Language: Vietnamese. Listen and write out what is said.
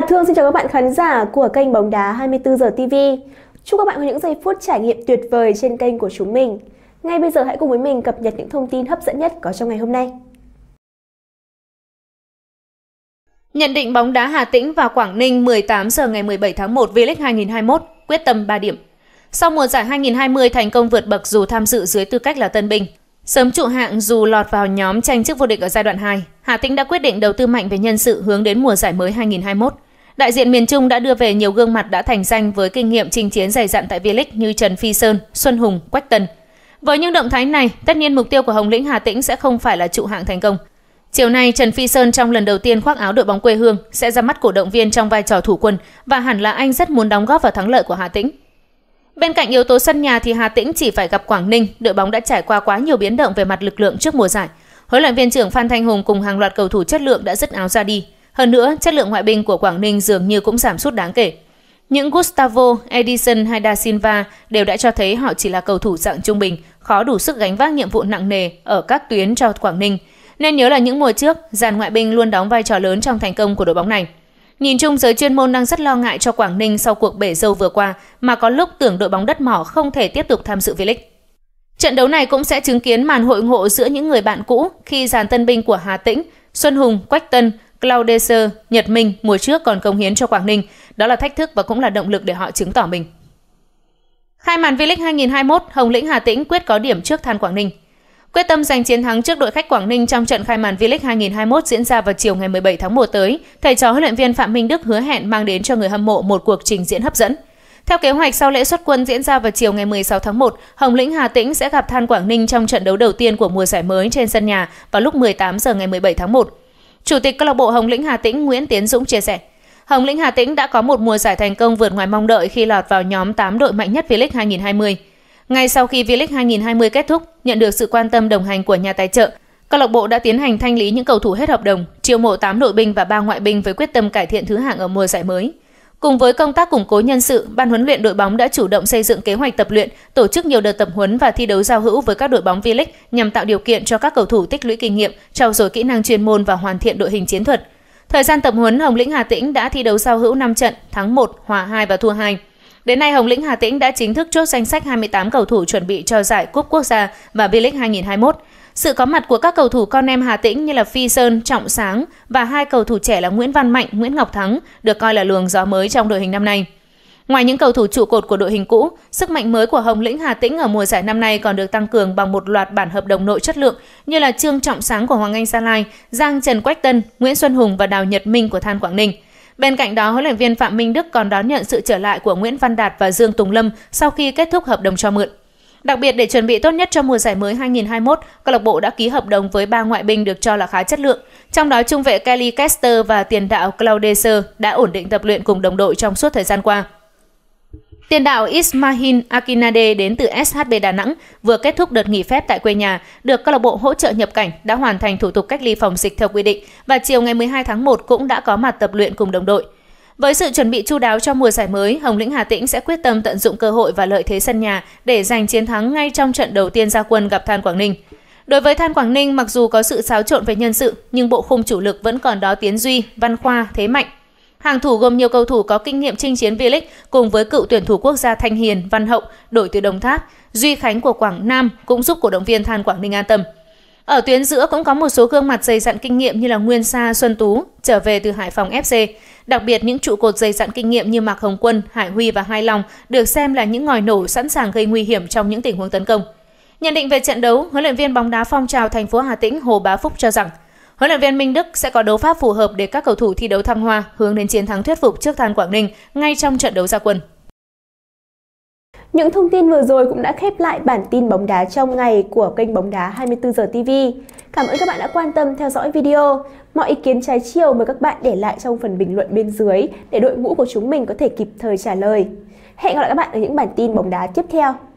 Hà Thương xin chào các bạn khán giả của kênh Bóng Đá 24 giờ TV. Chúc các bạn có những giây phút trải nghiệm tuyệt vời trên kênh của chúng mình. Ngay bây giờ hãy cùng với mình cập nhật những thông tin hấp dẫn nhất có trong ngày hôm nay. Nhận định bóng đá Hà Tĩnh và Quảng Ninh 18 giờ ngày 17 tháng 1 V-League 2021, quyết tâm 3 điểm. Sau mùa giải 2020 thành công vượt bậc dù tham dự dưới tư cách là tân binh, sớm trụ hạng dù lọt vào nhóm tranh chức vô địch ở giai đoạn 2, Hà Tĩnh đã quyết định đầu tư mạnh về nhân sự hướng đến mùa giải mới 2021. Đại diện miền Trung đã đưa về nhiều gương mặt đã thành danh với kinh nghiệm chinh chiến dày dặn tại V-League như Trần Phi Sơn, Xuân Hùng, Quách Tần. Với những động thái này, tất nhiên mục tiêu của Hồng Lĩnh Hà Tĩnh sẽ không phải là trụ hạng thành công. Chiều nay, Trần Phi Sơn trong lần đầu tiên khoác áo đội bóng quê hương sẽ ra mắt cổ động viên trong vai trò thủ quân và hẳn là anh rất muốn đóng góp vào thắng lợi của Hà Tĩnh. Bên cạnh yếu tố sân nhà thì Hà Tĩnh chỉ phải gặp Quảng Ninh, đội bóng đã trải qua quá nhiều biến động về mặt lực lượng trước mùa giải. Huấn luyện viên trưởng Phan Thanh Hùng cùng hàng loạt cầu thủ chất lượng đã dứt áo ra đi. Hơn nữa, chất lượng ngoại binh của Quảng Ninh dường như cũng giảm sút đáng kể. Những Gustavo, Edison hay Da Silva đều đã cho thấy họ chỉ là cầu thủ dạng trung bình, khó đủ sức gánh vác nhiệm vụ nặng nề ở các tuyến cho Quảng Ninh. Nên nhớ là những mùa trước, dàn ngoại binh luôn đóng vai trò lớn trong thành công của đội bóng này. Nhìn chung giới chuyên môn đang rất lo ngại cho Quảng Ninh sau cuộc bể dâu vừa qua mà có lúc tưởng đội bóng đất mỏ không thể tiếp tục tham dự V-League. Trận đấu này cũng sẽ chứng kiến màn hội ngộ giữa những người bạn cũ khi dàn tân binh của Hà Tĩnh, Xuân Hùng, Quách Tân Claudeser, Nhật Minh mùa trước còn công hiến cho Quảng Ninh. Đó là thách thức và cũng là động lực để họ chứng tỏ mình. Khai màn V-League 2021, Hồng Lĩnh Hà Tĩnh quyết có điểm trước Than Quảng Ninh. Quyết tâm giành chiến thắng trước đội khách Quảng Ninh trong trận khai màn V-League 2021 diễn ra vào chiều ngày 17 tháng 1 tới, thầy trò huấn luyện viên Phạm Minh Đức hứa hẹn mang đến cho người hâm mộ một cuộc trình diễn hấp dẫn. Theo kế hoạch sau lễ xuất quân diễn ra vào chiều ngày 16 tháng 1, Hồng Lĩnh Hà Tĩnh sẽ gặp Than Quảng Ninh trong trận đấu đầu tiên của mùa giải mới trên sân nhà vào lúc 18 giờ ngày 17 tháng 1. Chủ tịch câu lạc bộ Hồng Lĩnh Hà Tĩnh Nguyễn Tiến Dũng chia sẻ, Hồng Lĩnh Hà Tĩnh đã có một mùa giải thành công vượt ngoài mong đợi khi lọt vào nhóm 8 đội mạnh nhất V-League 2020. Ngay sau khi V-League 2020 kết thúc, nhận được sự quan tâm đồng hành của nhà tài trợ, câu lạc bộ đã tiến hành thanh lý những cầu thủ hết hợp đồng, chiêu mộ 8 đội binh và 3 ngoại binh với quyết tâm cải thiện thứ hạng ở mùa giải mới. Cùng với công tác củng cố nhân sự, ban huấn luyện đội bóng đã chủ động xây dựng kế hoạch tập luyện, tổ chức nhiều đợt tập huấn và thi đấu giao hữu với các đội bóng V-League nhằm tạo điều kiện cho các cầu thủ tích lũy kinh nghiệm, trau dồi kỹ năng chuyên môn và hoàn thiện đội hình chiến thuật. Thời gian tập huấn, Hồng Lĩnh Hà Tĩnh đã thi đấu giao hữu 5 trận, thắng 1, hòa 2 và thua 2. Đến nay, Hồng Lĩnh Hà Tĩnh đã chính thức chốt danh sách 28 cầu thủ chuẩn bị cho giải Cúp Quốc gia và V-League 2021. Sự có mặt của các cầu thủ con em Hà Tĩnh như là Phi Sơn, Trọng Sáng và hai cầu thủ trẻ là Nguyễn Văn Mạnh, Nguyễn Ngọc Thắng được coi là luồng gió mới trong đội hình năm nay. Ngoài những cầu thủ trụ cột của đội hình cũ, sức mạnh mới của Hồng Lĩnh Hà Tĩnh ở mùa giải năm nay còn được tăng cường bằng một loạt bản hợp đồng nội chất lượng như là Trương Trọng Sáng của Hoàng Anh Gia Lai, Giang Trần Quách Tân, Nguyễn Xuân Hùng và Đào Nhật Minh của Than Quảng Ninh. Bên cạnh đó, huấn luyện viên Phạm Minh Đức còn đón nhận sự trở lại của Nguyễn Văn Đạt và Dương Tùng Lâm sau khi kết thúc hợp đồng cho mượn. Đặc biệt để chuẩn bị tốt nhất cho mùa giải mới 2021, câu lạc bộ đã ký hợp đồng với ba ngoại binh được cho là khá chất lượng. Trong đó trung vệ Kelly Kester và tiền đạo Claudesser đã ổn định tập luyện cùng đồng đội trong suốt thời gian qua. Tiền đạo Ismahin Akinade đến từ SHB Đà Nẵng vừa kết thúc đợt nghỉ phép tại quê nhà, được câu lạc bộ hỗ trợ nhập cảnh, đã hoàn thành thủ tục cách ly phòng dịch theo quy định và chiều ngày 12 tháng 1 cũng đã có mặt tập luyện cùng đồng đội. Với sự chuẩn bị chu đáo cho mùa giải mới, Hồng Lĩnh Hà Tĩnh sẽ quyết tâm tận dụng cơ hội và lợi thế sân nhà để giành chiến thắng ngay trong trận đầu tiên ra quân gặp Than Quảng Ninh. Đối với Than Quảng Ninh, mặc dù có sự xáo trộn về nhân sự, nhưng bộ khung chủ lực vẫn còn đó Tiến Duy, Văn Khoa, Thế Mạnh. Hàng thủ gồm nhiều cầu thủ có kinh nghiệm chinh chiến V-League cùng với cựu tuyển thủ quốc gia Thanh Hiền, Văn Hậu, đổi từ Đồng Tháp, Duy Khánh của Quảng Nam cũng giúp cổ động viên Than Quảng Ninh an tâm. Ở tuyến giữa cũng có một số gương mặt dày dặn kinh nghiệm như là Nguyên Sa, Xuân Tú trở về từ Hải Phòng FC. Đặc biệt những trụ cột dày dặn kinh nghiệm như Mạc Hồng Quân, Hải Huy và Hai Long được xem là những ngòi nổ sẵn sàng gây nguy hiểm trong những tình huống tấn công. Nhận định về trận đấu, huấn luyện viên bóng đá phong trào thành phố Hà Tĩnh Hồ Bá Phúc cho rằng huấn luyện viên Minh Đức sẽ có đấu pháp phù hợp để các cầu thủ thi đấu thăng hoa hướng đến chiến thắng thuyết phục trước Than Quảng Ninh ngay trong trận đấu ra quân. Những thông tin vừa rồi cũng đã khép lại bản tin bóng đá trong ngày của kênh bóng đá 24 giờ TV. Cảm ơn các bạn đã quan tâm theo dõi video. Mọi ý kiến trái chiều mời các bạn để lại trong phần bình luận bên dưới để đội ngũ của chúng mình có thể kịp thời trả lời. Hẹn gặp lại các bạn ở những bản tin bóng đá tiếp theo.